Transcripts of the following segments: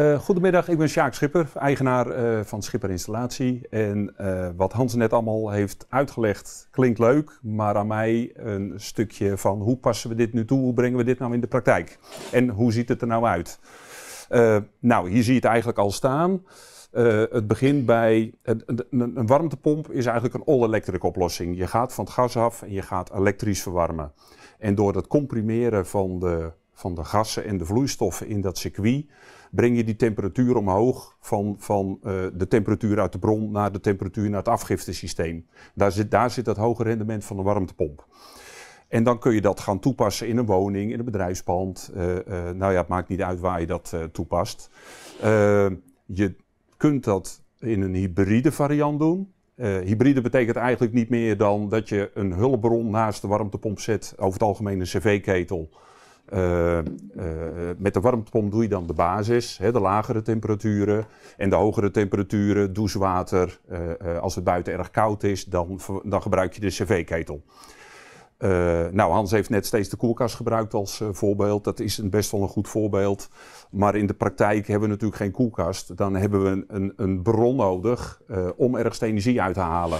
Eh, goedemiddag, ik ben Sjaak Schipper, eigenaar eh, van Schipper Installatie. En eh, wat Hans net allemaal heeft uitgelegd klinkt leuk, maar aan mij een stukje van hoe passen we dit nu toe, hoe brengen we dit nou in de praktijk en hoe ziet het er nou uit? nou, hier zie je het eigenlijk al staan. het begint bij een, een, warmtepomp is eigenlijk een all-electric oplossing. Je gaat van het gas af en je gaat elektrisch verwarmen. En door het comprimeren van de, van de gassen en de vloeistoffen in dat circuit breng je die temperatuur omhoog van, van eh, de temperatuur uit de bron naar de temperatuur naar het afgiftesysteem. Daar zit, daar zit dat hoge rendement van de warmtepomp. En dan kun je dat gaan toepassen in een woning, in een bedrijfspand. Eh, eh, nou ja, het maakt niet uit waar je dat toepast. je kunt dat in een hybride variant doen. hybride betekent eigenlijk niet meer dan dat je een hulpbron naast de warmtepomp zet, over het algemeen een cv-ketel. Eh, eh, met de warmtepomp doe je dan de basis, hè, de lagere temperaturen. En de hogere temperaturen, douchewater, eh, als het buiten erg koud is, dan, dan gebruik je de cv-ketel. nou, Hans heeft net steeds de koelkast gebruikt als voorbeeld. Dat is een best wel een goed voorbeeld. Maar in de praktijk hebben we natuurlijk geen koelkast. Dan hebben we een, een, bron nodig om ergens energie uit te halen.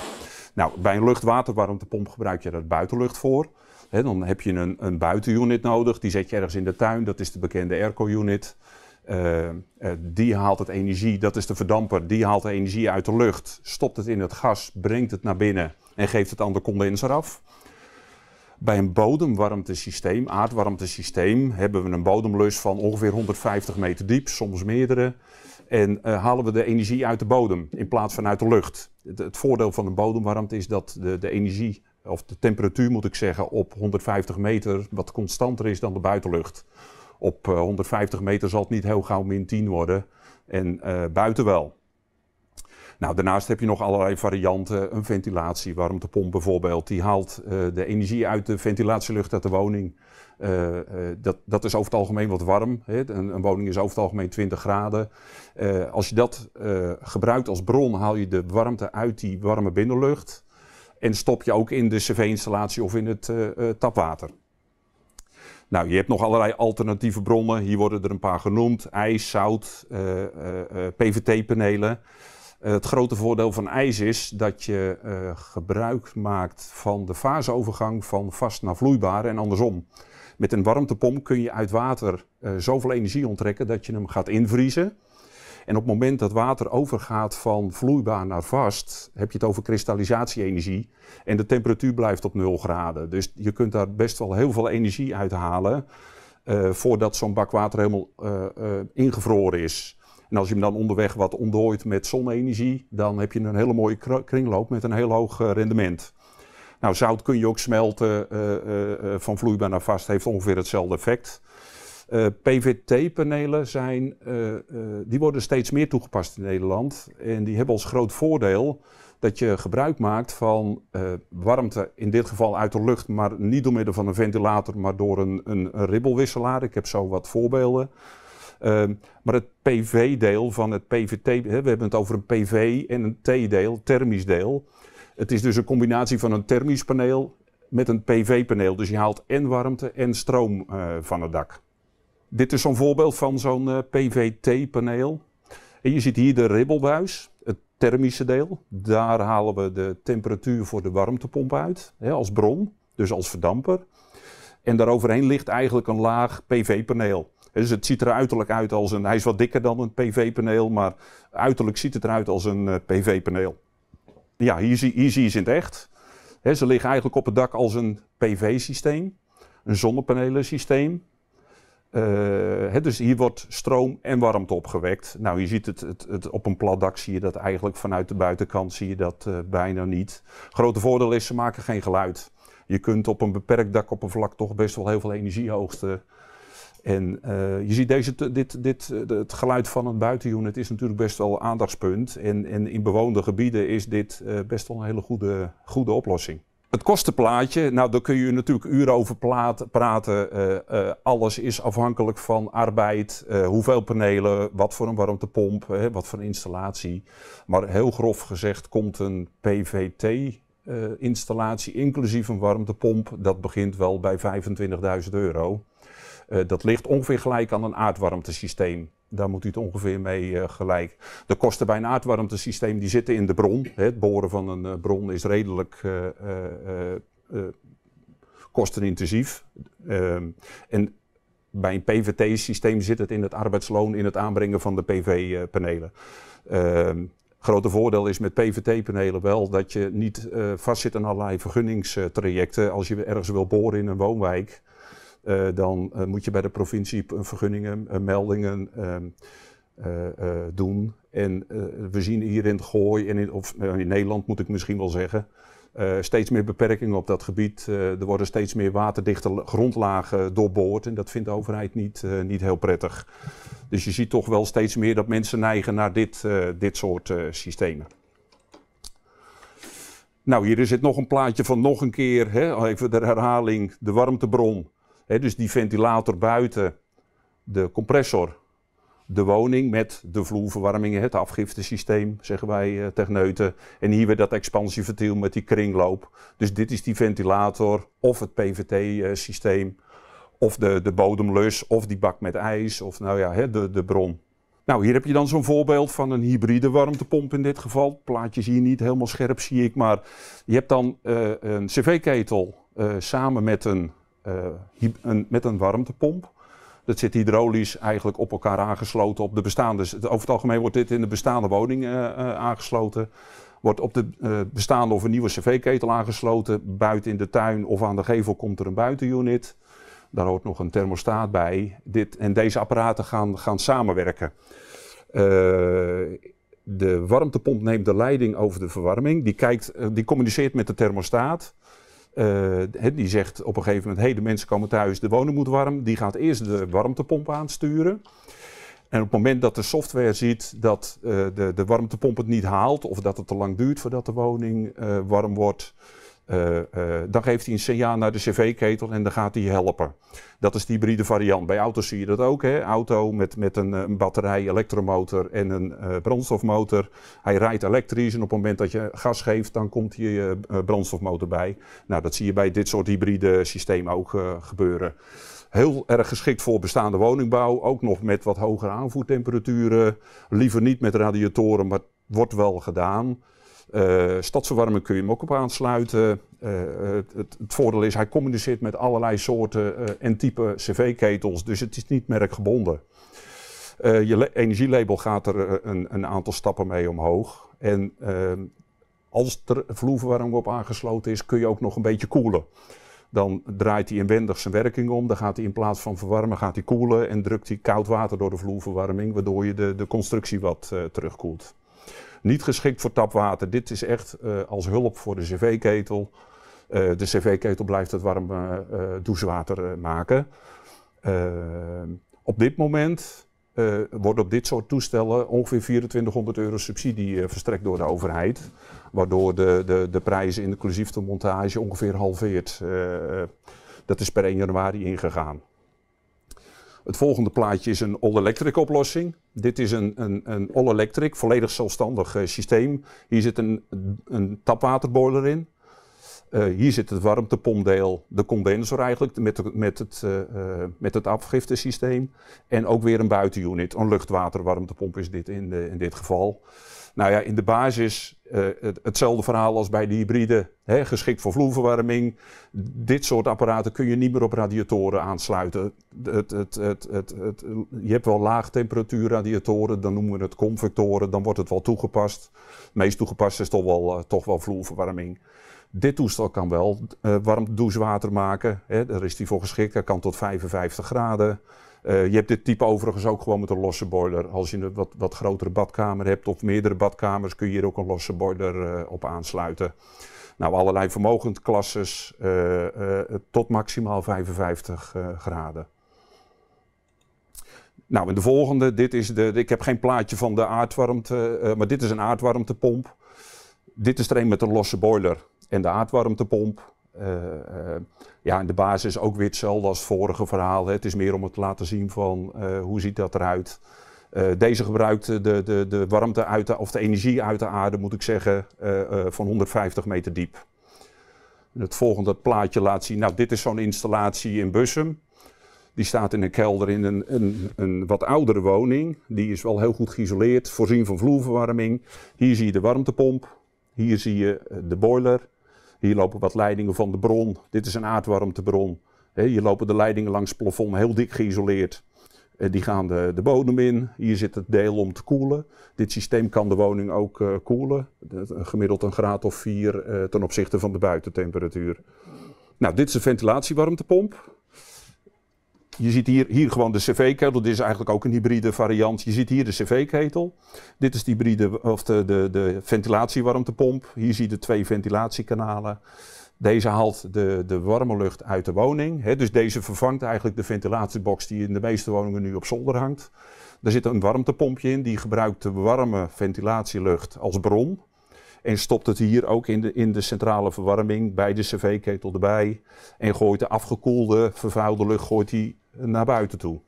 Nou, bij een luchtwaterwarmtepomp gebruik je daar buitenlucht voor dan heb je een, een buitenunit nodig, die zet je ergens in de tuin, dat is de bekende airco-unit. Eh, eh, die haalt het energie, dat is de verdamper, die haalt de energie uit de lucht, stopt het in het gas, brengt het naar binnen en geeft het aan de condenser af. Bij een bodemwarmtesysteem, aardwarmtesysteem, hebben we een bodemlus van ongeveer 150 meter diep, soms meerdere. En eh, halen we de energie uit de bodem in plaats van uit de lucht. Het, het voordeel van een bodemwarmte is dat de, de energie of de temperatuur moet ik zeggen, op 150 meter wat constanter is dan de buitenlucht. Op 150 eh, meter zal het niet heel gauw min 10 worden en eh, buiten wel. Nou, daarnaast heb je nog allerlei varianten. Een ventilatie. ventilatiewarmtepomp bijvoorbeeld, die haalt eh, de energie uit de ventilatielucht uit de woning. dat, dat is over het algemeen wat warm. Hè. Een, een, woning is over het algemeen 20 graden. als je dat gebruikt als bron, haal je de warmte uit die warme binnenlucht. En stop je ook in de cv-installatie of in het eh, eh, tapwater. Nou, je hebt nog allerlei alternatieve bronnen. Hier worden er een paar genoemd. IJs, zout, eh, PVT-panelen. het grote voordeel van ijs is dat je gebruik maakt van de faseovergang van vast naar vloeibaar en andersom. Met een warmtepomp kun je uit water zoveel energie onttrekken dat je hem gaat invriezen. En op het moment dat water overgaat van vloeibaar naar vast, heb je het over kristallisatie-energie. En de temperatuur blijft op 0 graden. Dus je kunt daar best wel heel veel energie uit halen eh, voordat zo'n bak water helemaal eh, eh, ingevroren is. En als je hem dan onderweg wat ontdooit met zonne-energie, dan heb je een hele mooie kringloop met een heel hoog rendement. Nou, zout kun je ook smelten, van vloeibaar naar vast, heeft ongeveer hetzelfde effect. Eh, PVT-panelen zijn, eh, eh, die worden steeds meer toegepast in Nederland. En die hebben als groot voordeel dat je gebruik maakt van warmte, in dit geval uit de lucht, maar niet door middel van een ventilator, maar door een, een, ribbelwisselaar. Ik heb zo wat voorbeelden. Ehm, maar het PV-deel van het PVT, hè, we hebben het over een PV en een T-deel, thermisch deel. Het is dus een combinatie van een thermisch paneel met een PV-paneel. Dus je haalt en warmte en stroom van het dak. Dit is zo'n voorbeeld van zo'n eh, PVT-paneel. En je ziet hier de ribbelbuis, het thermische deel. Daar halen we de temperatuur voor de warmtepomp uit, hè, als bron, dus als verdamper. En daaroverheen ligt eigenlijk een laag PV-paneel. Dus het ziet er uiterlijk uit als een, hij is wat dikker dan een PV-paneel, maar uiterlijk ziet het eruit als een eh, PV-paneel. Ja, hier zie, hier zie je ze in het echt. ze liggen eigenlijk op het dak als een PV-systeem, een zonnepanelensysteem. Eh, dus hier wordt stroom en warmte opgewekt. Nou, je ziet het, het, op een plat dak zie je dat eigenlijk vanuit de buitenkant zie je dat eh, bijna niet. Grote voordeel is, ze maken geen geluid. Je kunt op een beperkt vlak toch best wel heel veel oogsten. en eh, je ziet deze, dit, dit, het geluid van een buitenunit is natuurlijk best wel een aandachtspunt. En, in bewoonde gebieden is dit best wel een hele goede, goede oplossing. Het kostenplaatje, nou daar kun je natuurlijk uren over praten. Eh, eh, alles is afhankelijk van arbeid, eh, hoeveel panelen, wat voor een warmtepomp, hè, wat voor installatie. Maar heel grof gezegd komt een PVT-installatie, inclusief een warmtepomp, dat begint wel bij 25.000 euro. dat ligt ongeveer gelijk aan een aardwarmtesysteem daar moet u het ongeveer mee eh, gelijk. De kosten bij een aardwarmtesysteem die zitten in de bron. Hè. Het boren van een eh, bron is redelijk eh, kostenintensief. Ehm, en bij een PVT-systeem zit het in het arbeidsloon, in het aanbrengen van de PV-panelen. Ehm, grote voordeel is met PVT-panelen wel dat je niet vastzit aan allerlei vergunningstrajecten. Als je ergens wil boren in een woonwijk, eh, dan eh, moet je bij de provincie vergunningen, eh, meldingen ehm, doen. En we zien hier in het Gooi en in, of, in Nederland moet ik misschien wel zeggen, steeds meer beperkingen op dat gebied. er worden steeds meer waterdichte grondlagen doorboord en dat vindt de overheid niet, niet heel prettig. Dus je ziet toch wel steeds meer dat mensen neigen naar dit, dit soort systemen. Nou, hier is het nog een plaatje van nog een keer, hè, even de herhaling, de warmtebron dus die ventilator buiten, de compressor, de woning met de vloerverwarming, het afgiftesysteem, zeggen wij uh, eh, techneuten. En hier weer dat expansieventiel met die kringloop. Dus dit is die ventilator of het PVT-systeem. Eh, of de, de bodemlus, of die bak met ijs, of nou ja, de, de bron. Nou, hier heb je dan zo'n voorbeeld van een hybride warmtepomp in dit geval. Plaatjes hier niet helemaal scherp, zie ik. Maar je hebt dan eh, een cv-ketel samen met een eh, een, met een warmtepomp. Dat zit hydraulisch eigenlijk op elkaar aangesloten op de bestaande. Over het algemeen wordt dit in de bestaande woning eh, eh, aangesloten wordt op de bestaande of een nieuwe cv-ketel aangesloten. Buiten in de tuin of aan de gevel komt er een buitenunit. Daar hoort nog een thermostaat bij. Dit en deze apparaten gaan, gaan samenwerken. de warmtepomp neemt de leiding over de verwarming. Die, kijkt, die communiceert met de thermostaat. Eh, die zegt op een gegeven moment, hey, de mensen komen thuis, de woning moet warm. Die gaat eerst de warmtepomp aansturen. En op het moment dat de software ziet dat eh, de, de warmtepomp het niet haalt of dat het te lang duurt voordat de woning eh, warm wordt, eh, eh, dan geeft hij een signaal naar de cv-ketel en dan gaat hij helpen. Dat is die hybride variant. Bij auto's zie je dat ook. Hè? Auto met, met een, eh, batterij, elektromotor en een brandstofmotor. Hij rijdt elektrisch en op het moment dat je gas geeft, dan komt je brandstofmotor bij. Nou, dat zie je bij dit soort hybride systemen ook gebeuren. Heel erg geschikt voor bestaande woningbouw. Ook nog met wat hogere aanvoertemperaturen. Liever niet met radiatoren, maar wordt wel gedaan. Uh, stadsverwarming kun je hem ook op aansluiten. Eh, het, het, voordeel is, hij communiceert met allerlei soorten eh, en type cv-ketels, dus het is niet merkgebonden. je energielabel gaat er een, een, aantal stappen mee omhoog. En als er vloerverwarming op aangesloten is, kun je ook nog een beetje koelen. Dan draait hij inwendig zijn werking om. Dan gaat hij in plaats van verwarmen, gaat hij koelen en drukt hij koud water door de vloerverwarming, waardoor je de, de constructie wat terugkoelt. Niet geschikt voor tapwater. Dit is echt eh, als hulp voor de cv-ketel. Eh, de cv-ketel blijft het warme eh, douchewater maken. op dit moment wordt op dit soort toestellen ongeveer 2400 euro subsidie verstrekt door de overheid. Waardoor de, de, de prijzen inclusief de montage ongeveer halveert. dat is per 1 januari ingegaan. Het volgende plaatje is een all-electric oplossing. Dit is een, een, een all-electric, volledig zelfstandig eh, systeem. Hier zit een, een tapwaterboiler in. Eh, hier zit het warmtepompdeel, de condenser eigenlijk, met, met, het, uh, met het afgiftesysteem. En ook weer een buitenunit, een luchtwaterwarmtepomp is dit in, de, in dit geval. Nou ja, in de basis eh, hetzelfde verhaal als bij de hybride. Hè, geschikt voor vloerverwarming. Dit soort apparaten kun je niet meer op radiatoren aansluiten. Het, het, je hebt wel laagtemperatuurradiatoren, dan noemen we het convectoren. Dan wordt het wel toegepast. Het meest toegepast is toch wel, uh, toch wel vloerverwarming. Dit toestel kan wel eh, warm douchewater maken. Hè, daar is die voor geschikt. Hij kan tot 55 graden. Eh, je hebt dit type overigens ook gewoon met een losse boiler. Als je een wat, wat grotere badkamer hebt of meerdere badkamers, kun je hier ook een losse boiler eh, op aansluiten. Nou, allerlei vermogensklassen uh, tot maximaal 55 graden. Nou, en de volgende, dit is de, ik heb geen plaatje van de aardwarmte, maar dit is een aardwarmtepomp. Dit is er een met een losse boiler en de aardwarmtepomp. Eh, eh, ja, de basis is ook weer hetzelfde als het vorige verhaal. Hè. Het is meer om het te laten zien van eh, hoe ziet dat eruit. deze gebruikt de, de, de warmte uit de, of de energie uit de aarde, moet ik zeggen, van 150 meter diep. Het volgende plaatje laat zien. Nou, dit is zo'n installatie in Bussum. Die staat in een kelder in een, een, een, wat oudere woning. Die is wel heel goed geïsoleerd, voorzien van vloerverwarming. Hier zie je de warmtepomp. Hier zie je de boiler. Hier lopen wat leidingen van de bron. Dit is een aardwarmtebron. Hier lopen de leidingen langs het plafond, heel dik geïsoleerd. Eh, die gaan de, de bodem in. Hier zit het deel om te koelen. Dit systeem kan de woning ook eh, koelen. Gemiddeld een graad of 4 eh, ten opzichte van de buitentemperatuur. Nou, dit is een ventilatiewarmtepomp. Je ziet hier, hier gewoon de cv-ketel. Dit is eigenlijk ook een hybride variant. Je ziet hier de cv-ketel. Dit is de, hybride, of de, de, de ventilatiewarmtepomp. Hier zie je de twee ventilatiekanalen. Deze haalt de, de warme lucht uit de woning. dus deze vervangt eigenlijk de ventilatiebox die in de meeste woningen nu op zolder hangt. Daar zit een warmtepompje in, die gebruikt de warme ventilatielucht als bron. En stopt het hier ook in de, in de centrale verwarming bij de cv-ketel erbij. En gooit de afgekoelde vervuilde lucht gooit die eh, naar buiten toe.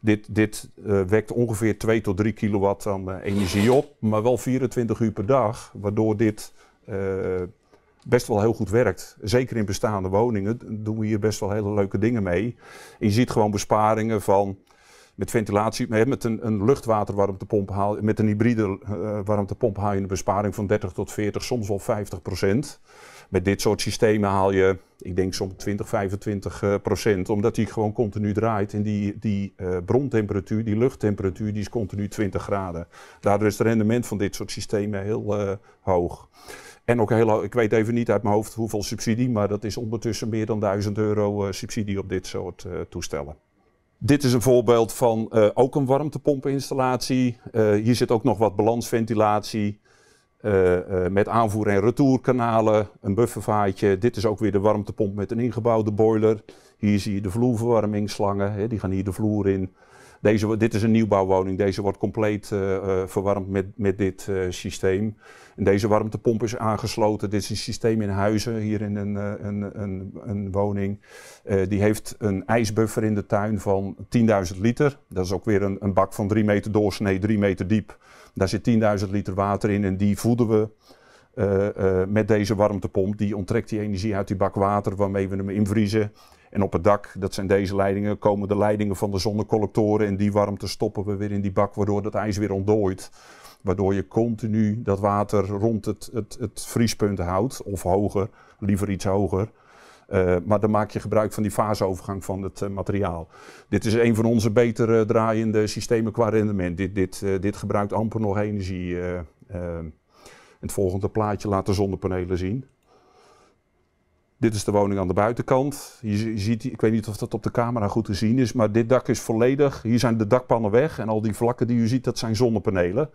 Dit, dit eh, wekt ongeveer 2 tot 3 kilowatt aan eh, energie op, maar wel 24 uur per dag, waardoor dit best wel heel goed werkt. Zeker in bestaande woningen doen we hier best wel hele leuke dingen mee. En je ziet gewoon besparingen van met ventilatie, met een, een luchtwaterwarmtepomp haal, met een hybride eh, warmtepomp haal je een besparing van 30 tot 40, soms wel 50 procent. Met dit soort systemen haal je, ik denk soms 20, 25 eh, procent, omdat die gewoon continu draait. En die, die eh, brontemperatuur, die luchttemperatuur, die is continu 20 graden. Daardoor is het rendement van dit soort systemen heel hoog. En ook heel, ik weet even niet uit mijn hoofd hoeveel subsidie, maar dat is ondertussen meer dan 1000 euro subsidie op dit soort toestellen. Dit is een voorbeeld van eh, ook een warmtepompeninstallatie. Eh, hier zit ook nog wat balansventilatie eh, met aanvoer- en retourkanalen, een buffervaatje. Dit is ook weer de warmtepomp met een ingebouwde boiler. Hier zie je de vloerverwarmingsslangen, hè, die gaan hier de vloer in. Deze, dit is een nieuwbouwwoning, deze wordt compleet eh, eh, verwarmd met, met dit eh, systeem. En deze warmtepomp is aangesloten. Dit is een systeem in huizen, hier in een, een, een, een woning. die heeft een ijsbuffer in de tuin van 10.000 liter. Dat is ook weer een, een bak van 3 meter doorsnee, 3 meter diep. Daar zit 10.000 liter water in en die voeden we met deze warmtepomp. Die onttrekt die energie uit die bak water waarmee we hem invriezen. En op het dak, dat zijn deze leidingen, komen de leidingen van de zonnecollectoren. En die warmte stoppen we weer in die bak, waardoor dat ijs weer ontdooit. Waardoor je continu dat water rond het, het, het vriespunt houdt, of hoger, liever iets hoger. Eh, maar dan maak je gebruik van die faseovergang van het eh, materiaal. Dit is een van onze beter eh, draaiende systemen qua rendement. Dit, dit, dit gebruikt amper nog energie. het volgende plaatje laat de zonnepanelen zien. Dit is de woning aan de buitenkant. Je, ziet, ik weet niet of dat op de camera goed te zien is, maar dit dak is volledig. Hier zijn de dakpannen weg en al die vlakken die u ziet, dat zijn zonnepanelen.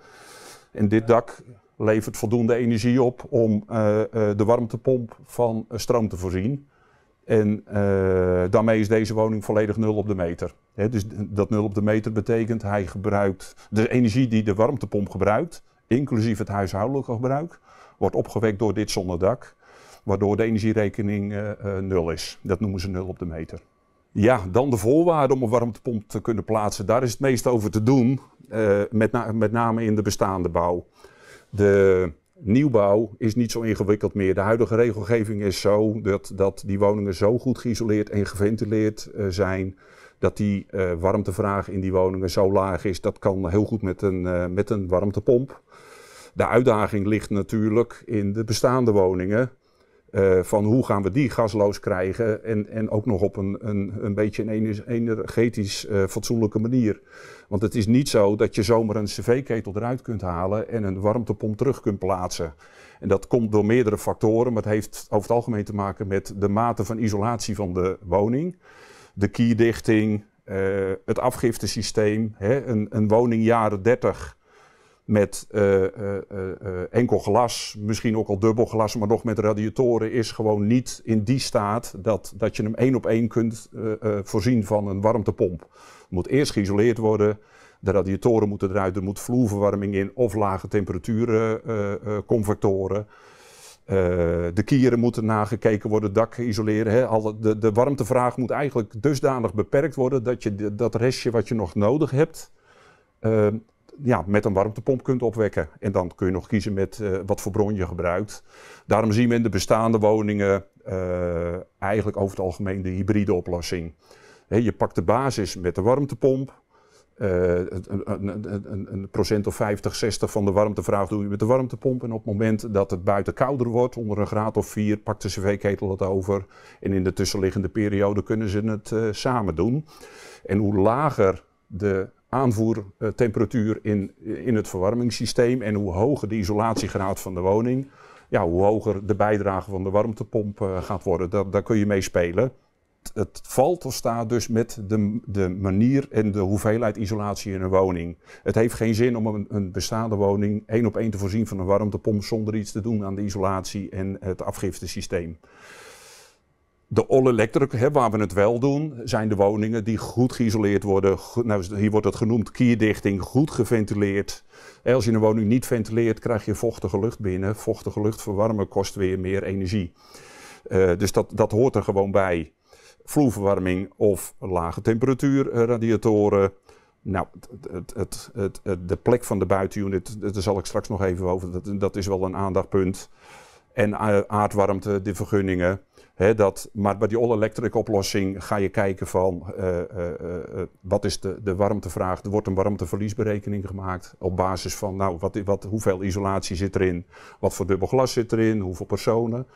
En dit dak levert voldoende energie op om eh, eh, de warmtepomp van eh, stroom te voorzien. En daarmee is deze woning volledig nul op de meter. dus dat nul op de meter betekent hij gebruikt de energie die de warmtepomp gebruikt, inclusief het huishoudelijk gebruik, wordt opgewekt door dit zonnendak waardoor de energierekening eh, eh, nul is. Dat noemen ze nul op de meter. Ja, dan de voorwaarden om een warmtepomp te kunnen plaatsen. Daar is het meest over te doen, eh, met, met name in de bestaande bouw. De nieuwbouw is niet zo ingewikkeld meer. De huidige regelgeving is zo dat, dat die woningen zo goed geïsoleerd en geventileerd zijn. Dat die warmtevraag in die woningen zo laag is. Dat kan heel goed met een, met een warmtepomp. De uitdaging ligt natuurlijk in de bestaande woningen. Eh, van hoe gaan we die gasloos krijgen en, en ook nog op een, een, een beetje een energetisch eh, fatsoenlijke manier. Want het is niet zo dat je zomaar een cv-ketel eruit kunt halen en een warmtepomp terug kunt plaatsen. En dat komt door meerdere factoren, maar het heeft over het algemeen te maken met de mate van isolatie van de woning, de kierdichting, eh, het afgiftesysteem. Hè. Een, een woning jaren 30 met eh, eh, eh, enkel glas, misschien ook al dubbel glas, maar nog met radiatoren, is gewoon niet in die staat dat, dat je hem één op één kunt voorzien van een warmtepomp. Het moet eerst geïsoleerd worden, de radiatoren moeten eruit, er moet vloerverwarming in of lage temperaturen, convectoren. de kieren moeten nagekeken worden, dak isoleren. Hè. Al de, de warmtevraag moet eigenlijk dusdanig beperkt worden dat je dat restje wat je nog nodig hebt, ehm, ja, met een warmtepomp kunt opwekken. En dan kun je nog kiezen met eh, wat voor bron je gebruikt. Daarom zien we in de bestaande woningen eh, eigenlijk over het algemeen de hybride oplossing. je pakt de basis met de warmtepomp. Eh, een, een, een, procent of 50, 60 van de warmtevraag doe je met de warmtepomp. En op het moment dat het buiten kouder wordt, onder een graad of 4, pakt de cv-ketel het over. En in de tussenliggende periode kunnen ze het samen doen. En hoe lager de aanvoertemperatuur eh, in, in het verwarmingssysteem. En hoe hoger de isolatiegraad van de woning, ja, hoe hoger de bijdrage van de warmtepomp eh, gaat worden. Daar, daar kun je mee spelen. Het valt of staat dus met de, de manier en de hoeveelheid isolatie in een woning. Het heeft geen zin om een, een bestaande woning één op één te voorzien van een warmtepomp zonder iets te doen aan de isolatie en het afgiftesysteem de all-electric, waar we het wel doen, zijn de woningen die goed geïsoleerd worden. Goed, nou, hier wordt het genoemd kierdichting, goed geventileerd. als je een woning niet ventileert, krijg je vochtige lucht binnen. Vochtige lucht verwarmen kost weer meer energie. Eh, dus dat, dat hoort er gewoon bij. Vloerverwarming of lage temperatuurradiatoren. Eh, nou, het, het, het, de plek van de buitenunit, daar zal ik straks nog even over. Dat, dat is wel een aandachtpunt. En aardwarmte, de vergunningen dat, maar bij die all-electric oplossing ga je kijken van eh, eh, eh, wat is de, de warmtevraag. Er wordt een warmteverliesberekening gemaakt op basis van nou, wat, wat, hoeveel isolatie zit erin, wat voor dubbel glas zit erin, hoeveel personen.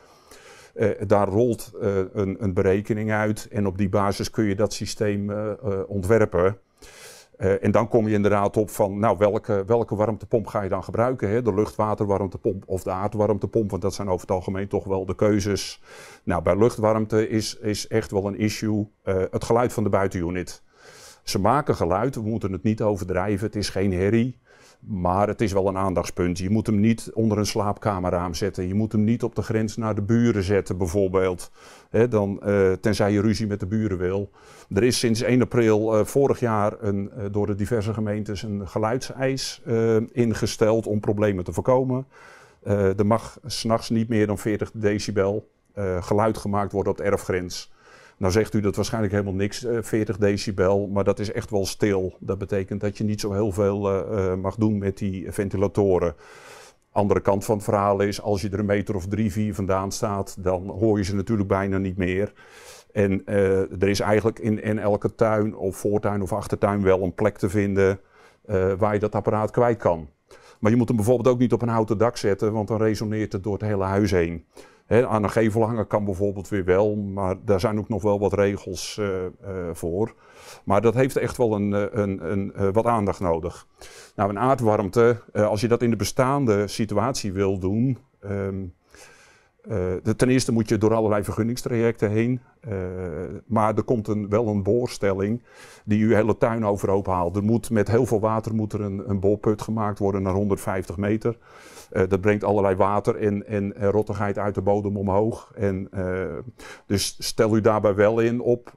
daar rolt een, een, berekening uit en op die basis kun je dat systeem ontwerpen. Eh, en dan kom je inderdaad op van, nou, welke, welke warmtepomp ga je dan gebruiken? Hè? De luchtwaterwarmtepomp of de aardwarmtepomp, want dat zijn over het algemeen toch wel de keuzes. Nou, bij luchtwarmte is, is echt wel een issue eh, het geluid van de buitenunit. Ze maken geluid, we moeten het niet overdrijven, het is geen herrie. Maar het is wel een aandachtspunt. Je moet hem niet onder een slaapkamerraam zetten. Je moet hem niet op de grens naar de buren zetten, bijvoorbeeld. dan, eh, tenzij je ruzie met de buren wil. Er is sinds 1 april eh, vorig jaar een, eh, door de diverse gemeentes een geluidseis ingesteld om problemen te voorkomen. er mag s'nachts niet meer dan 40 decibel geluid gemaakt worden op de erfgrens. Nou zegt u dat waarschijnlijk helemaal niks, 40 eh, decibel, maar dat is echt wel stil. Dat betekent dat je niet zo heel veel eh, eh, mag doen met die ventilatoren andere kant van het verhaal is, als je er een meter of drie, vier vandaan staat, dan hoor je ze natuurlijk bijna niet meer. En er is eigenlijk in, in, elke tuin of voortuin of achtertuin wel een plek te vinden waar je dat apparaat kwijt kan. Maar je moet hem bijvoorbeeld ook niet op een houten dak zetten, want dan resoneert het door het hele huis heen. He, aan een gevel hangen kan bijvoorbeeld weer wel, maar daar zijn ook nog wel wat regels eh, eh, voor. Maar dat heeft echt wel een, eh, een, een wat aandacht nodig. Nou, een aardwarmte, als je dat in de bestaande situatie wil doen, ehm, eh, ten eerste moet je door allerlei vergunningstrajecten heen. Eh, maar er komt een, wel een boorstelling die uw hele tuin overhoop haalt. Er moet, met heel veel water moet er een, een boorput gemaakt worden naar 150 meter. Eh, dat brengt allerlei water en, en, en, rottigheid uit de bodem omhoog. En, dus stel u daarbij wel in op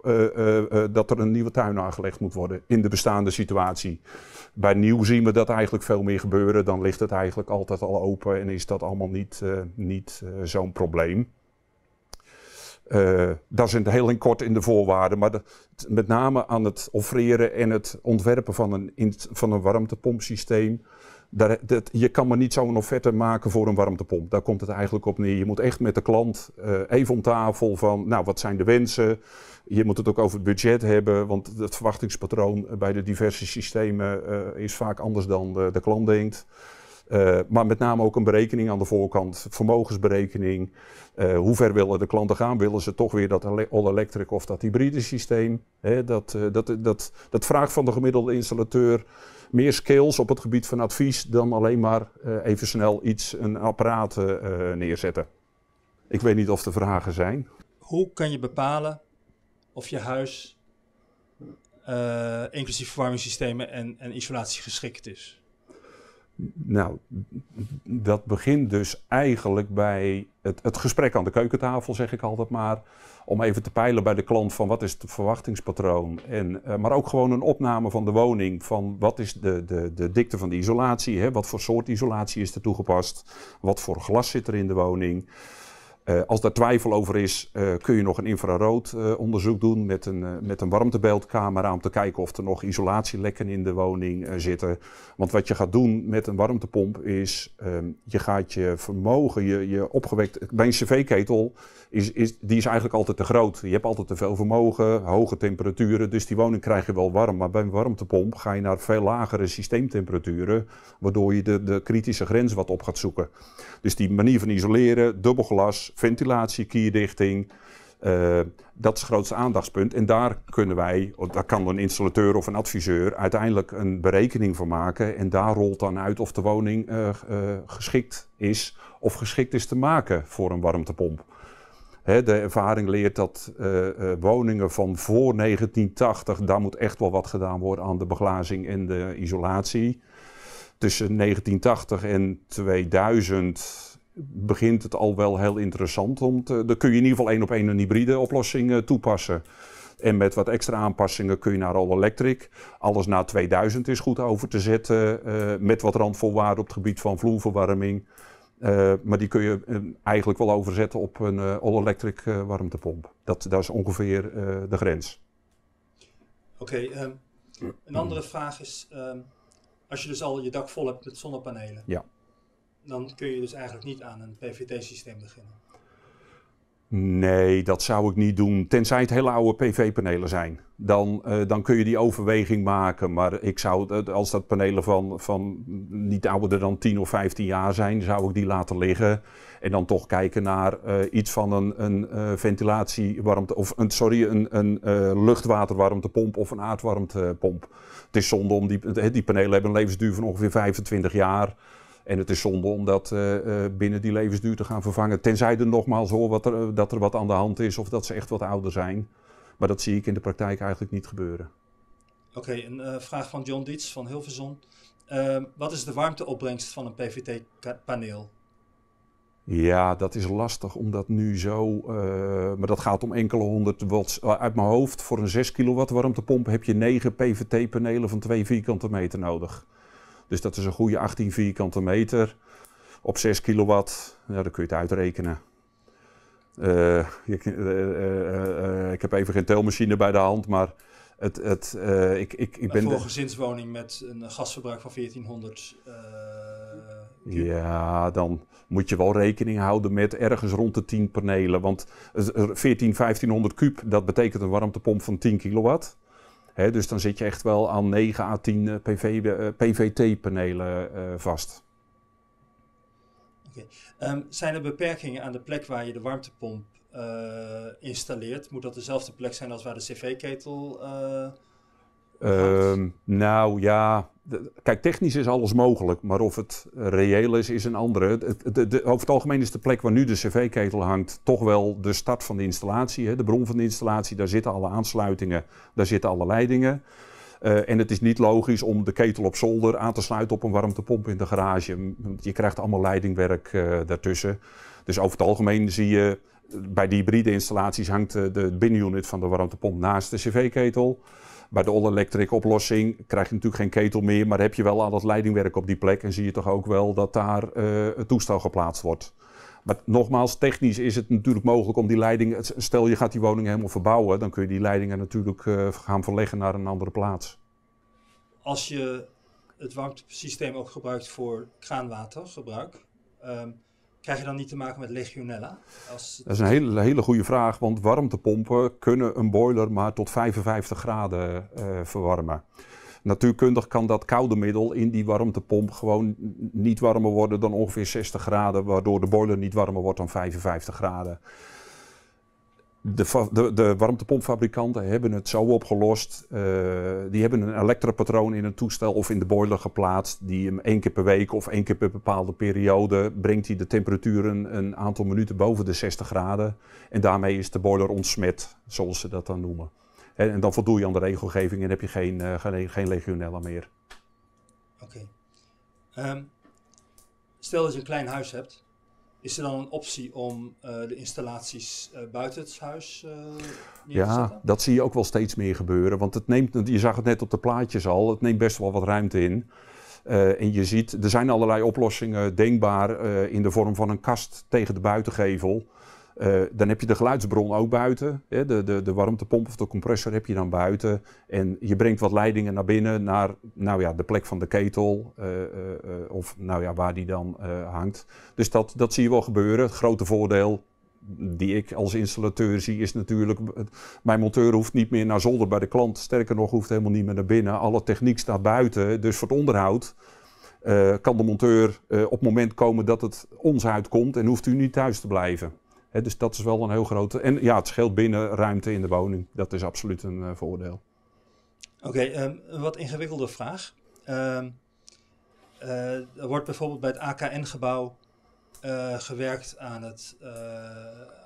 dat er een nieuwe tuin aangelegd moet worden in de bestaande situatie bij nieuw zien we dat eigenlijk veel meer gebeuren. Dan ligt het eigenlijk altijd al open en is dat allemaal niet, eh, niet eh, zo'n probleem. Eh, dat is heel in kort in de voorwaarden, maar met name aan het offreren en het ontwerpen van een, van een warmtepompsysteem dat, je kan maar niet zo'n offerte maken voor een warmtepomp. Daar komt het eigenlijk op neer. Je moet echt met de klant eh, even om tafel van, nou, wat zijn de wensen? Je moet het ook over het budget hebben, want het verwachtingspatroon eh, bij de diverse systemen eh, is vaak anders dan de klant denkt. Eh, maar met name ook een berekening aan de voorkant, vermogensberekening. Eh, hoe ver willen de klanten gaan? Willen ze toch weer dat all-electric of dat hybride systeem? Hè, dat, eh, dat, dat, dat, vraagt van de gemiddelde installateur meer skills op het gebied van advies dan alleen maar even snel iets, een apparaat neerzetten. Ik weet niet of de vragen zijn. Hoe kan je bepalen of je huis inclusief verwarmingssystemen en, en isolatie geschikt is? Nou, dat begint dus eigenlijk bij het, het, gesprek aan de keukentafel, zeg ik altijd maar. Om even te peilen bij de klant van wat is het verwachtingspatroon. En, eh, maar ook gewoon een opname van de woning. Van wat is de, de, de dikte van de isolatie. Hè? Wat voor soort isolatie is er toegepast. Wat voor glas zit er in de woning. Eh, als daar twijfel over is, eh, kun je nog een infraroodonderzoek eh, uh, doen met een, met een warmtebeeldcamera om te kijken of er nog isolatielekken in de woning zitten. Want wat je gaat doen met een warmtepomp is, ehm, je gaat je vermogen, je, je opgewekt, bij een cv-ketel, is, is, die is eigenlijk altijd te groot. Je hebt altijd te veel vermogen, hoge temperaturen, dus die woning krijg je wel warm. Maar bij een warmtepomp ga je naar veel lagere systeemtemperaturen, waardoor je de, de kritische grens wat op gaat zoeken. Dus die manier van isoleren, dubbelglas, ventilatie, kierdichting. Eh, dat is het grootste aandachtspunt. En daar kunnen wij, daar kan een installateur of een adviseur uiteindelijk een berekening van maken. En daar rolt dan uit of de woning eh, eh, geschikt is of geschikt is te maken voor een warmtepomp. Hè, de ervaring leert dat woningen van voor 1980, daar moet echt wel wat gedaan worden aan de beglazing en de isolatie. Tussen 1980 en 2000 begint het al wel heel interessant. Want te, dan kun je in ieder geval één op één een, hybride oplossing eh, toepassen. En met wat extra aanpassingen kun je naar all electric. Alles na 2000 is goed over te zetten. Eh, met wat randvoorwaarden op het gebied van vloerverwarming. Eh, maar die kun je eigenlijk wel overzetten op een all-electric warmtepomp. Dat, dat is ongeveer de grens. Oké, ehm, een andere vraag is: ehm, als je dus al je dak vol hebt met zonnepanelen, ja dan kun je dus eigenlijk niet aan een PVT-systeem beginnen. Nee, dat zou ik niet doen. Tenzij het hele oude PV-panelen zijn. Dan, eh, dan kun je die overweging maken. Maar ik zou, eh, als dat panelen van, van niet ouder dan 10 of 15 jaar zijn, zou ik die laten liggen. En dan toch kijken naar eh, iets van een, een uh, ventilatiewarmte, of een, sorry, een, een luchtwaterwarmtepomp of een aardwarmtepomp. Het is zonde om die, die panelen hebben een levensduur van ongeveer 25 jaar. En het is zonde om dat eh, eh, binnen die levensduur te gaan vervangen. Tenzij er nogmaals hoor wat eh, dat er wat aan de hand is of dat ze echt wat ouder zijn. Maar dat zie ik in de praktijk eigenlijk niet gebeuren. Oké, een vraag van John Dietz van Hilversum. Uh, wat is de warmteopbrengst van een PVT-paneel? Ja, dat is lastig om dat nu zo. maar dat gaat om enkele honderd watts. uit mijn hoofd, voor een 6 kilowatt warmtepomp heb je 9 PVT-panelen van 2 vierkante meter nodig. Dus dat is een goede 18 vierkante meter op 6 kilowatt. Nou, dan kun je het uitrekenen. Eh, eh, eh, ik, heb even geen telmachine bij de hand, maar het, het, ik, ik, ik ben... Voor een gezinswoning met een gasverbruik van 1400 ja, dan moet je wel rekening houden met ergens rond de 10 panelen. Want 14, 1500 kub, dat betekent een warmtepomp van 10 kilowatt dus dan zit je echt wel aan 9 à 10 eh, PV, eh, PVT-panelen eh, vast. Ehm, zijn er beperkingen aan de plek waar je de warmtepomp installeert? Moet dat dezelfde plek zijn als waar de cv-ketel uh, ehm, nou ja, kijk, technisch is alles mogelijk, maar of het reëel is, is een andere. over het algemeen is de plek waar nu de cv-ketel hangt toch wel de start van de installatie, hè, de bron van de installatie. Daar zitten alle aansluitingen, daar zitten alle leidingen. Eh, en het is niet logisch om de ketel op zolder aan te sluiten op een warmtepomp in de garage. Je krijgt allemaal leidingwerk eh, daartussen. Dus over het algemeen zie je bij de hybride installaties hangt eh, de binnenunit van de warmtepomp naast de cv-ketel. Bij de all-electric oplossing krijg je natuurlijk geen ketel meer, maar heb je wel al dat leidingwerk op die plek en zie je toch ook wel dat daar eh, het toestel geplaatst wordt. Maar nogmaals, technisch is het natuurlijk mogelijk om die leiding. Stel je gaat die woning helemaal verbouwen, dan kun je die leidingen natuurlijk eh, gaan verleggen naar een andere plaats. Als je het warmtesysteem ook gebruikt voor kraanwatergebruik, ehm, Krijg je dan niet te maken met legionella? Dat is een hele, hele goede vraag, want warmtepompen kunnen een boiler maar tot 55 graden eh, verwarmen. Natuurkundig kan dat koude middel in die warmtepomp gewoon niet warmer worden dan ongeveer 60 graden, waardoor de boiler niet warmer wordt dan 55 graden de, de, de, warmtepompfabrikanten hebben het zo opgelost. Eh, die hebben een elektropatroon in een toestel of in de boiler geplaatst. Die hem één keer per week of één keer per bepaalde periode brengt hij de temperaturen een aantal minuten boven de 60 graden. En daarmee is de boiler ontsmet, zoals ze dat dan noemen. En, en dan voldoe je aan de regelgeving en heb je geen, uh, geen, legionella meer. Oké. Ehm, stel dat je een klein huis hebt is er dan een optie om eh, de installaties eh, buiten het huis uh, neer ja, te zetten? dat zie je ook wel steeds meer gebeuren. Want het neemt, je zag het net op de plaatjes al, het neemt best wel wat ruimte in. en je ziet, er zijn allerlei oplossingen denkbaar in de vorm van een kast tegen de buitengevel. Eh, dan heb je de geluidsbron ook buiten. Hè? De, de, de warmtepomp of de compressor heb je dan buiten. En je brengt wat leidingen naar binnen, naar nou ja, de plek van de ketel. Eh, eh, of nou ja, waar die dan hangt. Dus dat, dat zie je wel gebeuren. Het grote voordeel die ik als installateur zie is natuurlijk... Mijn monteur hoeft niet meer naar zolder bij de klant. Sterker nog, hoeft helemaal niet meer naar binnen. Alle techniek staat buiten. Dus voor het onderhoud... kan de monteur op het moment komen dat het ons uitkomt en hoeft u niet thuis te blijven. He, dus dat is wel een heel grote. En ja, het scheelt binnen ruimte in de woning. Dat is absoluut een eh, voordeel. Oké, okay, ehm, wat ingewikkelde vraag. Ehm, eh, er wordt bijvoorbeeld bij het AKN-gebouw eh, gewerkt aan, het,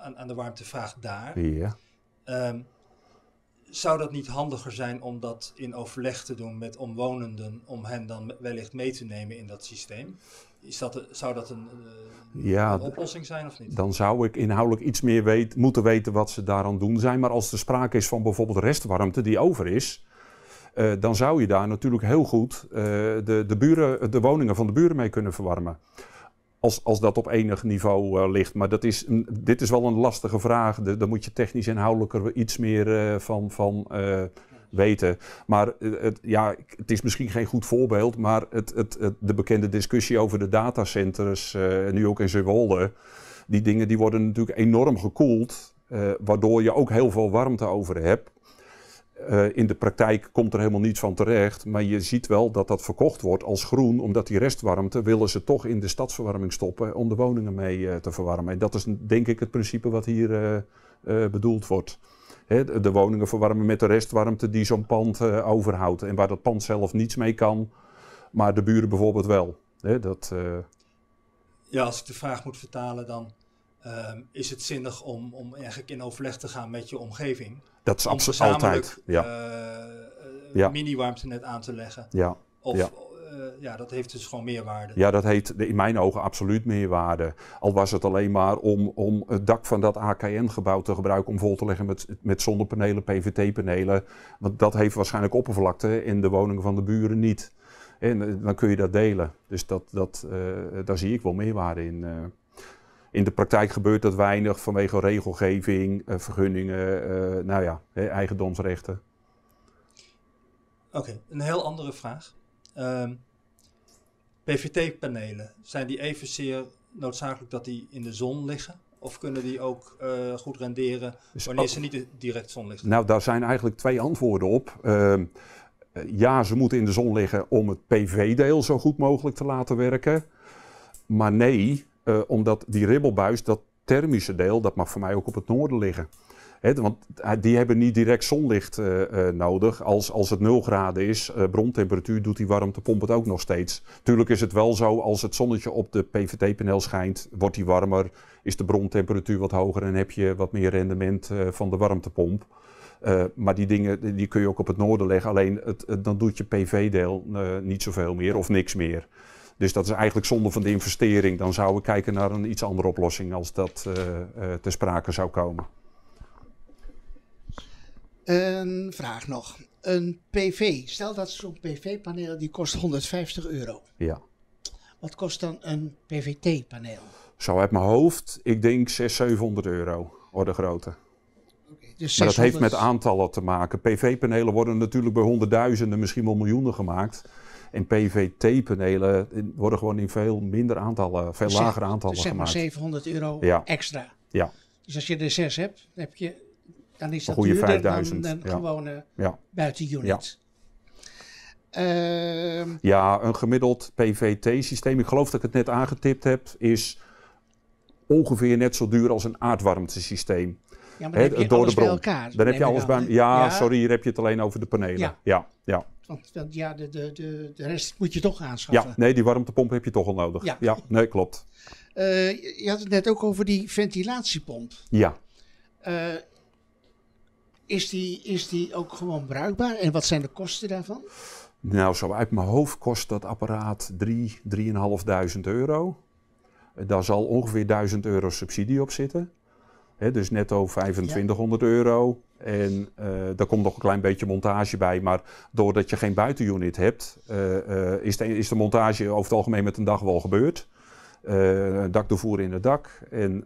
aan, aan, de warmtevraag daar. Ja. Ehm, zou dat niet handiger zijn om dat in overleg te doen met omwonenden, om hen dan wellicht mee te nemen in dat systeem? Is dat, zou dat een, eh, ja, een oplossing zijn of niet? Dan zou ik inhoudelijk iets meer weet, moeten weten wat ze daaraan doen zijn. Maar als er sprake is van bijvoorbeeld restwarmte die over is, eh, dan zou je daar natuurlijk heel goed eh, de, de, buren, de woningen van de buren mee kunnen verwarmen. Als, als dat op enig niveau eh, ligt. Maar dat is, dit is wel een lastige vraag. Daar moet je technisch inhoudelijker iets meer eh, van, van eh, weten. Maar het, ja, het is misschien geen goed voorbeeld, maar het, het, de bekende discussie over de datacenters, nu ook in Zeewolde, die dingen die worden natuurlijk enorm gekoeld, waardoor je ook heel veel warmte over hebt. Eh, in de praktijk komt er helemaal niets van terecht, maar je ziet wel dat dat verkocht wordt als groen, omdat die restwarmte willen ze toch in de stadsverwarming stoppen om de woningen mee eh, te verwarmen. En dat is denk ik het principe wat hier eh, bedoeld wordt. Hè, de, woningen verwarmen met de restwarmte die zo'n pand overhoudt en waar dat pand zelf niets mee kan, maar de buren bijvoorbeeld wel. Hè, dat, Ja, als ik de vraag moet vertalen dan ehm, is het zinnig om, om eigenlijk in overleg te gaan met je omgeving dat is absoluut altijd. Ja. Eh, eh, ja. Mini-warmtenet aan te leggen. Ja. Of, ja eh, ja, dat heeft dus gewoon meerwaarde. Ja, dat heeft in mijn ogen absoluut meerwaarde. Al was het alleen maar om, om het dak van dat AKN-gebouw te gebruiken om vol te leggen met, met zonnepanelen, PVT-panelen. Want dat heeft waarschijnlijk oppervlakte in de woningen van de buren niet. En dan kun je dat delen. Dus dat, dat, daar zie ik wel meerwaarde in. In de praktijk gebeurt dat weinig vanwege regelgeving, eh, vergunningen, eh, nou ja, eigendomsrechten. Oké, een heel andere vraag. Ehm, PVT-panelen, zijn die evenzeer noodzakelijk dat die in de zon liggen? Of kunnen die ook eh, goed renderen dus wanneer ze niet direct zon liggen? Nou, daar zijn eigenlijk twee antwoorden op. Ehm, ja, ze moeten in de zon liggen om het PV-deel zo goed mogelijk te laten werken. Maar nee, eh, omdat die ribbelbuis, dat thermische deel, dat mag voor mij ook op het noorden liggen. want eh, die hebben niet direct zonlicht eh, nodig. Als, als het 0 graden is, uh, brontemperatuur, doet die warmtepomp het ook nog steeds. Tuurlijk is het wel zo, als het zonnetje op de PVT-paneel schijnt, wordt die warmer, is de brontemperatuur wat hoger en heb je wat meer rendement van de warmtepomp. maar die dingen die kun je ook op het noorden leggen, alleen het, dan doet je PV-deel niet zoveel meer of niks meer. Dus dat is eigenlijk zonder van de investering. Dan zouden we kijken naar een iets andere oplossing als dat eh, eh, te sprake zou komen. Een vraag nog. Een PV. Stel dat zo'n PV-paneel die kost 150 euro. Ja. Wat kost dan een PVT-paneel? Zo uit mijn hoofd, ik denk 600, 700 euro, orde grootte. Dus maar dat heeft met aantallen te maken. PV-panelen worden natuurlijk bij honderdduizenden, misschien wel miljoenen gemaakt. En PVT-panelen eh, worden gewoon in veel minder aantallen, eh, veel lagere dus lager aantallen dus zeg maar 700 euro ja. extra. Ja. Dus als je er 6 hebt, heb je, dan is dat goede duurder 5000, dan een ja. gewone ja. buitenunit. ja, ehm, een gemiddeld PVT-systeem, ik geloof dat ik het net aangetipt heb, is ongeveer net zo duur als een aardwarmtesysteem. Ja, maar dan He, heb door de bron. bij elkaar. Dan, heb je alles bij. Ja, sorry, hier heb je het alleen over de panelen. ja. ja. Want, ja, de, de, de, de, rest moet je toch aanschaffen. Ja, nee, die warmtepomp heb je toch al nodig. Ja, ja nee, klopt. Eh, je had het net ook over die ventilatiepomp. Ja. Eh, is, die, is die ook gewoon bruikbaar en wat zijn de kosten daarvan? Nou, zo uit mijn hoofd kost dat apparaat 3.500 euro. Daar zal ongeveer 1000 euro subsidie op zitten. dus netto 2500 euro. En eh, daar komt nog een klein beetje montage bij. Maar doordat je geen buitenunit hebt, eh, eh, is de, is, de, montage over het algemeen met een dag wel gebeurd. dakdoorvoer in het dak en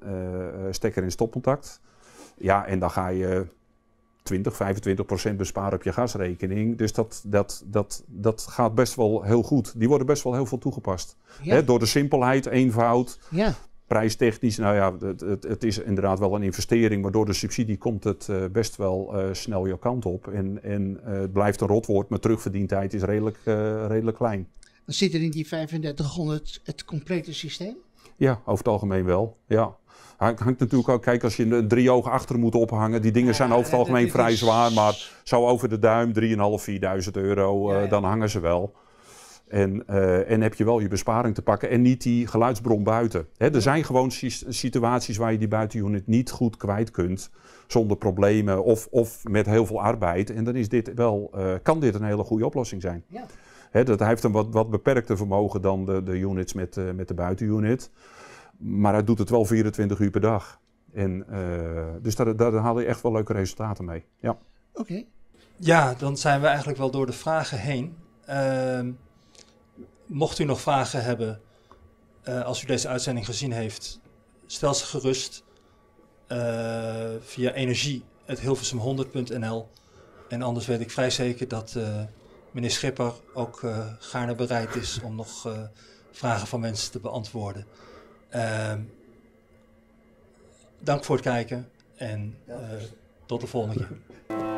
stekker in stopcontact. Ja, en dan ga je 20, 25 procent besparen op je gasrekening. Dus dat, dat, dat, dat gaat best wel heel goed. Die worden best wel heel veel toegepast. door de simpelheid, eenvoud. Ja prijstechnisch, nou ja, het, het, is inderdaad wel een investering, maar door de subsidie komt het eh, best wel eh, snel je kant op. En, eh, het blijft een rotwoord, maar terugverdientijd is redelijk, redelijk klein. Dan zit er in die 3500 het complete systeem? Ja, over het algemeen wel. Ja. Hangt natuurlijk ook, kijk, als je een ogen achter moet ophangen, die dingen zijn over het algemeen vrij zwaar, maar zo over de duim 3.500, 4.000 euro, ja, dan hangen ze wel. En, eh, en heb je wel je besparing te pakken en niet die geluidsbron buiten. er zijn gewoon situaties waar je die buitenunit niet goed kwijt kunt zonder problemen of, of met heel veel arbeid. En dan is dit wel, eh, kan dit een hele goede oplossing zijn. Ja. dat heeft een wat, wat beperkter vermogen dan de, de units met, eh, met de buitenunit. Maar hij doet het wel 24 uur per dag. En, dus daar, daar haal je echt wel leuke resultaten mee. Ja. Oké. Ja, dan zijn we eigenlijk wel door de vragen heen. Ehm, mocht u nog vragen hebben, eh, als u deze uitzending gezien heeft, stel ze gerust uh, via energie.hilversum100.nl. En anders weet ik vrij zeker dat uh, meneer Schipper ook gaarne bereid is om nog vragen van mensen te beantwoorden. Ehm, dank voor het kijken en tot de volgende keer.